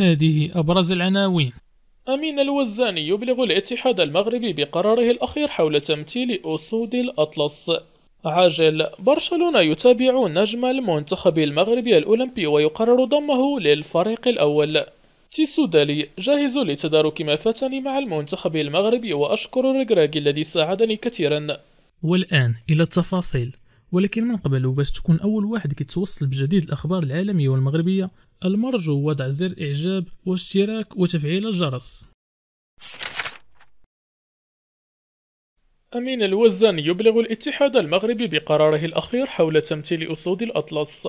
هذه أبرز العناوين أمين الوزاني يبلغ الاتحاد المغربي بقراره الأخير حول تمثيل أسود الأطلس عاجل برشلونة يتابع نجم المنتخب المغربي الأولمبي ويقرر ضمه للفريق الأول تيسودالي جاهز لتدارك ما فاتني مع المنتخب المغربي وأشكر ريغراغ الذي ساعدني كثيرا والآن إلى التفاصيل ولكن من قبل باش تكون أول واحد كيتوصل بجديد الأخبار العالمية والمغربية المرجو وضع زر إعجاب واشتراك وتفعيل الجرس أمين الوزان يبلغ الاتحاد المغربي بقراره الأخير حول تمثيل أسود الأطلس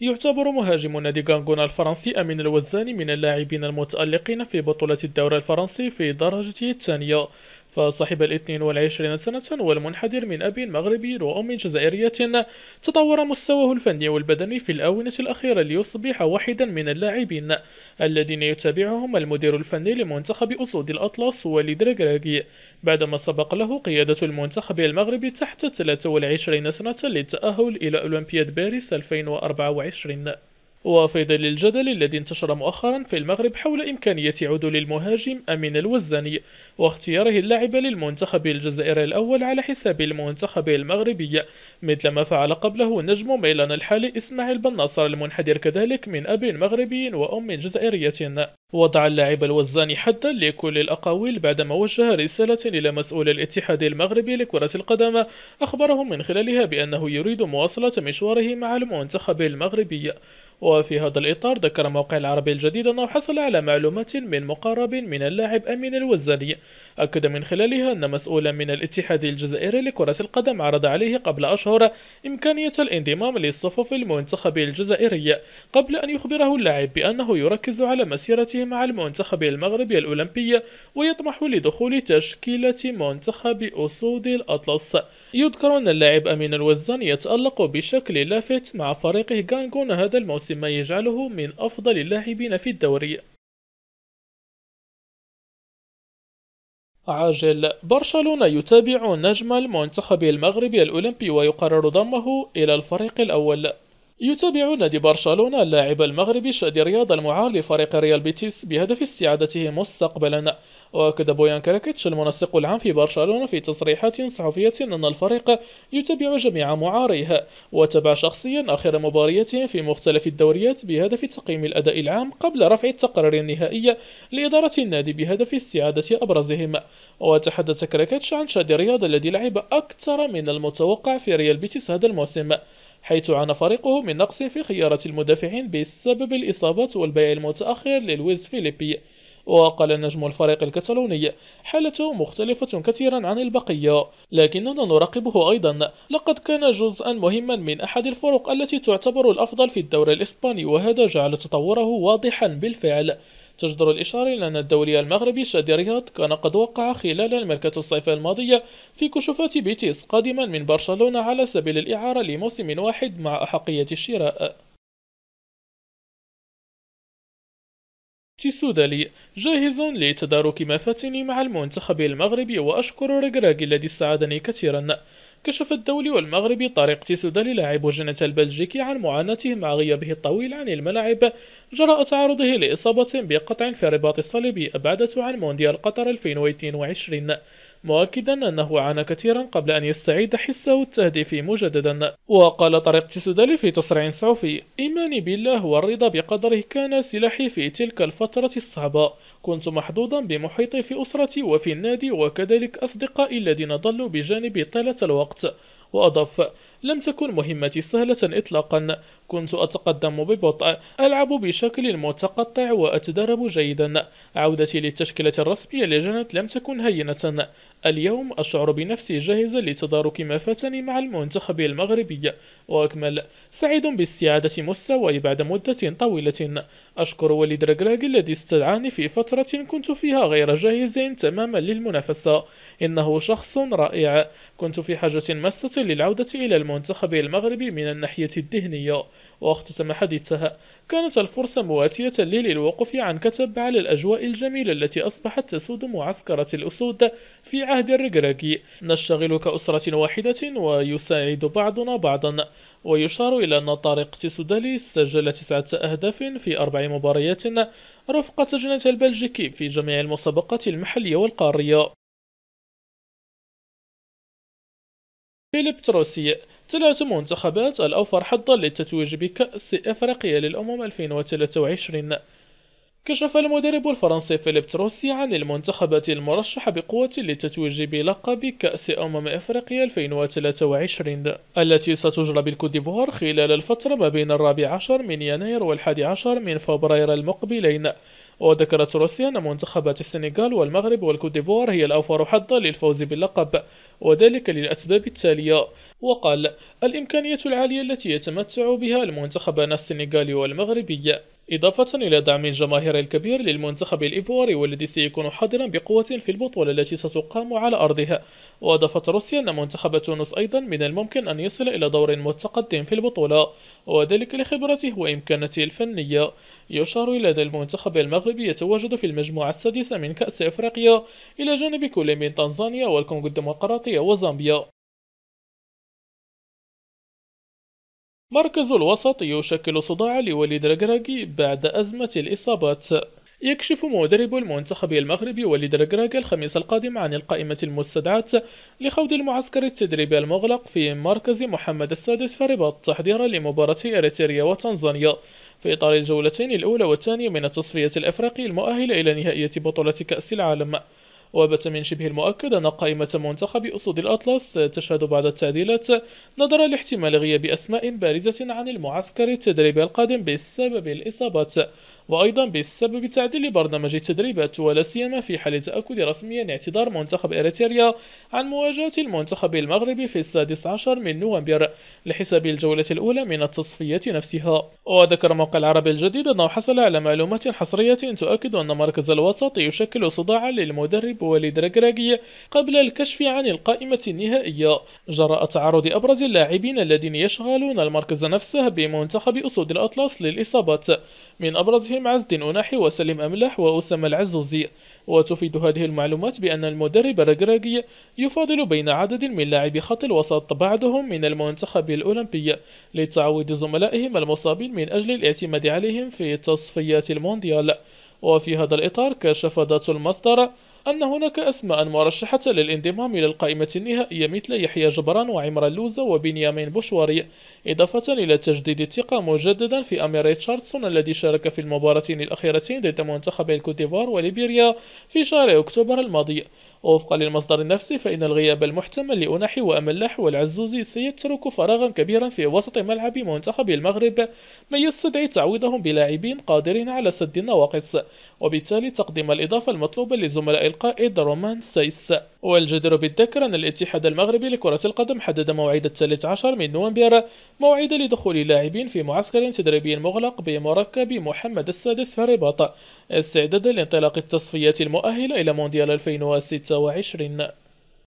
يعتبر مهاجم نادي غانغونا الفرنسي أمين الوزاني من اللاعبين المتألقين في بطولة الدوري الفرنسي في درجته الثانية فصاحب الاثنين والعشرين سنة والمنحدر من أب مغربي وأم جزائرية تطور مستواه الفني والبدني في الآونة الأخيرة ليصبح واحدا من اللاعبين الذين يتابعهم المدير الفني لمنتخب أسود الأطلس وليد ركراكي بعدما سبق له قيادة المنتخب المغربي تحت 23 سنة للتأهل إلى أولمبياد باريس 2024 وفي ظل الجدل الذي انتشر مؤخرا في المغرب حول إمكانية عدول المهاجم أمين الوزاني واختياره اللاعب للمنتخب الجزائري الأول على حساب المنتخب المغربي مثل ما فعل قبله نجم ميلان الحالي إسماعيل بن ناصر المنحدر كذلك من أب مغربي وأم جزائرية وضع اللاعب الوزاني حدا لكل الأقاويل بعدما وجه رسالة إلى مسؤول الاتحاد المغربي لكرة القدم أخبرهم من خلالها بأنه يريد مواصلة مشواره مع المنتخب المغربي وفي هذا الإطار ذكر موقع العربي الجديد أنه حصل على معلومات من مقرب من اللاعب أمين الوزاني أكد من خلالها أن مسؤولا من الاتحاد الجزائري لكرة القدم عرض عليه قبل أشهر إمكانية الانضمام للصفوف المنتخب الجزائري قبل أن يخبره اللاعب بأنه يركز على مسيرته مع المنتخب المغربي الأولمبي ويطمح لدخول تشكيلة منتخب أسود الأطلس يذكر أن اللاعب أمين الوزاني يتألق بشكل لافت مع فريقه غانغون هذا الموسم بنفس ما يجعله من أفضل اللاعبين في الدوري عاجل برشلونة يتابع نجم المنتخب المغربي الأولمبي ويقرر ضمه إلى الفريق الأول يتابع نادي برشلونة اللاعب المغربي شادي رياض المعار لفريق ريال بيتيس بهدف استعادته مستقبلا وأكد بويان كراكيتش المنسق العام في برشلونة في تصريحات صحفية أن الفريق يتابع جميع معاريه وتابع شخصيا آخر مبارياتهم في مختلف الدوريات بهدف تقييم الأداء العام قبل رفع التقرير النهائي لإدارة النادي بهدف استعادة أبرزهم وتحدث كراكيتش عن شادي رياض الذي لعب أكثر من المتوقع في ريال بيتيس هذا الموسم حيث عانى فريقه من نقص في خيارة المدافعين بسبب الإصابات والبيع المتأخر للويز فيليبي وقال نجم الفريق الكتالوني حالته مختلفة كثيرا عن البقية لكننا نراقبه أيضا لقد كان جزءا مهما من أحد الفرق التي تعتبر الأفضل في الدوري الإسباني وهذا جعل تطوره واضحا بالفعل تجدر الإشارة إلى أن الدولي المغربي شادي رياض كان قد وقع خلال الملكة الصيفية الماضية في كشوفات بيتيس قادما من برشلونة على سبيل الإعارة لموسم واحد مع أحقية الشراء تيسودالي جاهز لتدارك مفاتني مع المنتخب المغربي وأشكر رجراجي الذي ساعدني كثيرا كشف الدولي والمغربي طريق تيسودا للاعب جنة البلجيكي عن معاناته مع غيابه الطويل عن الملاعب جراء تعرضه لإصابة بقطع في الرباط الصليبي أبعدته عن مونديال قطر 2022 مؤكدا أنه عانى كثيرا قبل أن يستعيد حسه التهديفي مجددا وقال طريق تسودالي في تصريح صحفي إيماني بالله والرضا بقدره كان سلاحي في تلك الفترة الصعبة كنت محظوظا بمحيطي في أسرتي وفي النادي وكذلك أصدقائي الذين ظلوا بجانبي طيلة الوقت وأضاف لم تكن مهمتي سهلة إطلاقا كنت أتقدم ببطء ألعب بشكل متقطع وأتدرب جيدا عودتي للتشكيلة الرسمية لجنت لم تكن هينة اليوم أشعر بنفسي جاهزة لتدارك ما فاتني مع المنتخب المغربي وأكمل سعيد باستعادة مستواي بعد مدة طويلة أشكر وليد رجراج الذي استدعاني في فترة كنت فيها غير جاهز تماما للمنافسة إنه شخص رائع كنت في حاجة ماسة للعودة إلى المنافسة المنتخب المغربي من الناحية الذهنية واختتم حديثها كانت الفرصة مواتية لي للوقوف عن كتب على الأجواء الجميلة التي أصبحت تسود معسكرة الأسود في عهد الركراكي نشتغل كأسرة واحدة ويساعد بعضنا بعضا ويشار إلى أن طارق تسودالي سجل تسعة أهداف في أربع مباريات رفق جنة البلجيكي في جميع المسابقات المحلية والقارية فيليب تروسي ثلاث منتخبات الأوفر حظا للتتويج بكأس أفريقيا للأمم 2023 كشف المدرب الفرنسي فيليب تروسي عن المنتخبات المرشحة بقوة للتتويج بلقب كأس أمم أفريقيا 2023 التي ستجرى بالكوت ديفوار خلال الفترة ما بين الرابع عشر من يناير والحادي عشر من فبراير المقبلين وذكرت روسيا أن منتخبات السنغال والمغرب والكوت ديفوار هي الأوفر حظا للفوز باللقب وذلك للأسباب التالية وقال الإمكانية العالية التي يتمتع بها المنتخبان السنغالي والمغربي إضافة إلى دعم الجماهير الكبير للمنتخب الإيفواري والذي سيكون حاضرا بقوة في البطولة التي ستقام على أرضها وأضافت روسيا أن منتخب تونس أيضا من الممكن أن يصل إلى دور متقدم في البطولة وذلك لخبرته وإمكاناته الفنية يشار إلى أن المنتخب المغربي يتواجد في المجموعة السادسة من كأس أفريقيا إلى جانب كل من تنزانيا والكونغو الديمقراطية وزامبيا مركز الوسط يشكل صداع لوليد رجراجي بعد أزمة الإصابات يكشف مدرب المنتخب المغربي وليد ركراك الخميس القادم عن القائمة المستدعاة لخوض المعسكر التدريبي المغلق في مركز محمد السادس في الرباط تحضيرا لمباراة إريتريا وتنزانيا في إطار الجولتين الأولى والثانية من التصفية الأفريقي المؤهلة إلى نهائية بطولة كأس العالم وبات من شبه المؤكد أن قائمة منتخب أسود الأطلس تشهد بعض التعديلات نظرا لاحتمال غياب أسماء بارزة عن المعسكر التدريبي القادم بسبب الإصابات وأيضا بسبب تعديل برنامج التدريبات ولا سيما في حال تأكد رسميا اعتذار منتخب إريتريا عن مواجهة المنتخب المغربي في السادس عشر من نوفمبر لحساب الجولة الأولى من التصفيات نفسها وذكر موقع العربي الجديد أنه حصل على معلومات حصرية تؤكد أن مركز الوسط يشكل صداعا للمدرب وليد ركراكي قبل الكشف عن القائمة النهائية جراء تعرض أبرز اللاعبين الذين يشغلون المركز نفسه بمنتخب أسود الأطلس للإصابات من أبرزهم سليم الدين أناحي وسليم أملح وأسامة العزوزي وتفيد هذه المعلومات بأن المدرب رجراجي يفاضل بين عدد من لاعبي خط الوسط بعضهم من المنتخب الأولمبي لتعويض زملائهم المصابين من أجل الاعتماد عليهم في تصفيات المونديال وفي هذا الإطار كشف ذات المصدر أن هناك أسماء مرشحة للانضمام إلى القائمة النهائية مثل يحيى جبران وعمران لوزة وبنيامين بوشواري إضافة إلى تجديد الثقة مجددا في أمير ريتشاردسون الذي شارك في المباراتين الأخيرتين ضد منتخبي الكوت ديفوار وليبيريا في شهر أكتوبر الماضي وفقا للمصدر النفسي فإن الغياب المحتمل لأناحي وأملاح والعزوزي سيترك فراغا كبيرا في وسط ملعب منتخب المغرب ما يستدعي تعويضهم بلاعبين قادرين على سد النواقص وبالتالي تقديم الإضافة المطلوبة لزملاء القائد رومان سايس والجدير بالذكر أن الاتحاد المغربي لكرة القدم حدد موعد الثالث عشر من نوفمبر موعدا لدخول اللاعبين في معسكر تدريبي مغلق بمركب محمد السادس في الرباط استعدادا لانطلاق التصفيات المؤهلة إلى مونديال 2026